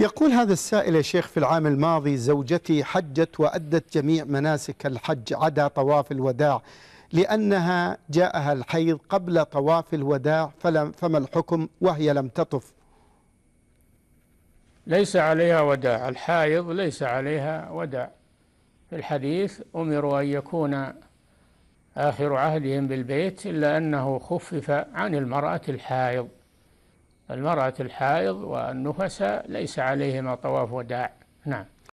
يقول هذا السائل يا شيخ في العام الماضي زوجتي حجت وأدت جميع مناسك الحج عدا طواف الوداع لأنها جاءها الحيض قبل طواف الوداع فلم فما الحكم وهي لم تطف ليس عليها وداع الحائض ليس عليها وداع في الحديث أمروا أن يكون آخر عهدهم بالبيت إلا أنه خفف عن المرأة الحائض المرأة الحائض والنفس ليس عليهما طواف وداع نعم